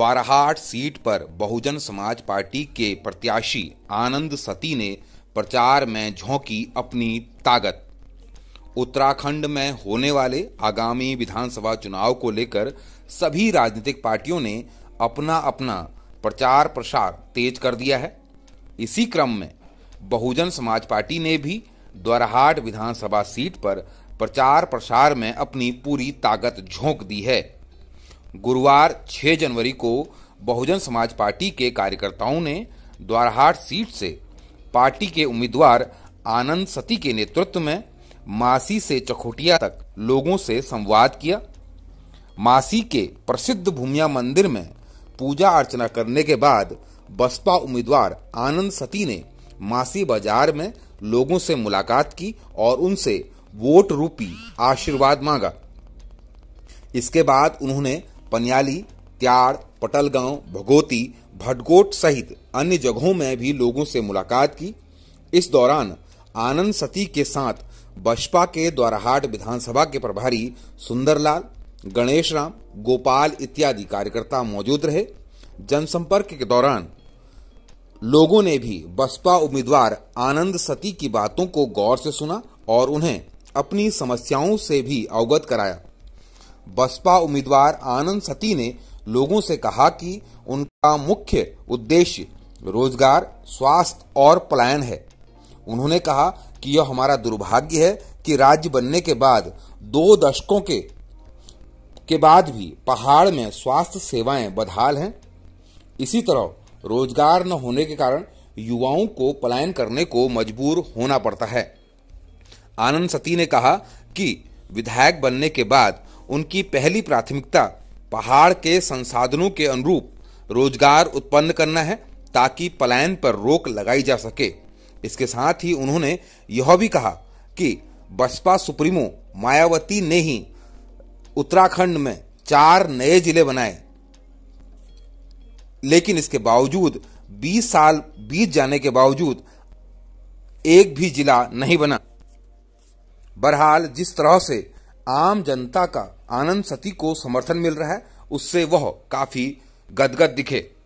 Dwarahat seat पर बहुजन समाज party के प्रत्याशी आनंद सती ने प्रचार में झोंकी अपनी ताकत उत्तराखंड में होने वाले आगामी विधानसभा चुनाव को लेकर सभी राजनीतिक पार्टियों ने अपना अपना प्रचार प्रसार तेज कर दिया है इसी क्रम में बहुजन समाज पार्टी ने भी द्वारहाट विधानसभा सीट पर प्रचार प्रसार में अपनी पूरी ताकत झोंक दी है गुरुवार 6 जनवरी को बहुजन समाज पार्टी के कार्यकर्ताओं ने द्वारहाट सीट से पार्टी के उम्मीदवार आनंद सती के नेतृत्व में मासी से चखोटिया तक लोगों से संवाद किया मासी के प्रसिद्ध भूमिया मंदिर में पूजा अर्चना करने के बाद बसपा उम्मीदवार आनंद सती ने मासी बाजार में लोगों से मुलाकात की और उनसे वोट रूपी आशीर्वाद मांगा इसके बाद उन्होंने पनियाली त्याड़ पटलगांव भगोती भटगोट सहित अन्य जगहों में भी लोगों से मुलाकात की इस दौरान आनंद सती के साथ बसपा के द्वाराहाट विधानसभा के प्रभारी सुंदरलाल गणेश राम गोपाल इत्यादि कार्यकर्ता मौजूद रहे जनसंपर्क के दौरान लोगों ने भी बसपा उम्मीदवार आनंद सती की बातों को गौर से सुना और उन्हें अपनी समस्याओं से भी अवगत कराया बसपा उम्मीदवार आनंद सती ने लोगों से कहा कि उनका मुख्य उद्देश्य रोजगार स्वास्थ्य और पलायन है उन्होंने कहा कि यह हमारा दुर्भाग्य है कि राज्य बनने के बाद दो दशकों के के बाद भी पहाड़ में स्वास्थ्य सेवाएं बदहाल हैं इसी तरह रोजगार न होने के कारण युवाओं को पलायन करने को मजबूर होना पड़ता है आनंद सती ने कहा कि विधायक बनने के बाद उनकी पहली प्राथमिकता पहाड़ के संसाधनों के अनुरूप रोजगार उत्पन्न करना है ताकि पलायन पर रोक लगाई जा सके इसके साथ ही उन्होंने यह भी कहा कि बसपा सुप्रीमो मायावती ने ही उत्तराखंड में चार नए जिले बनाए लेकिन इसके बावजूद 20 साल बीत जाने के बावजूद एक भी जिला नहीं बना बहरहाल जिस तरह से आम जनता का आनंद सती को समर्थन मिल रहा है उससे वह काफी गदगद दिखे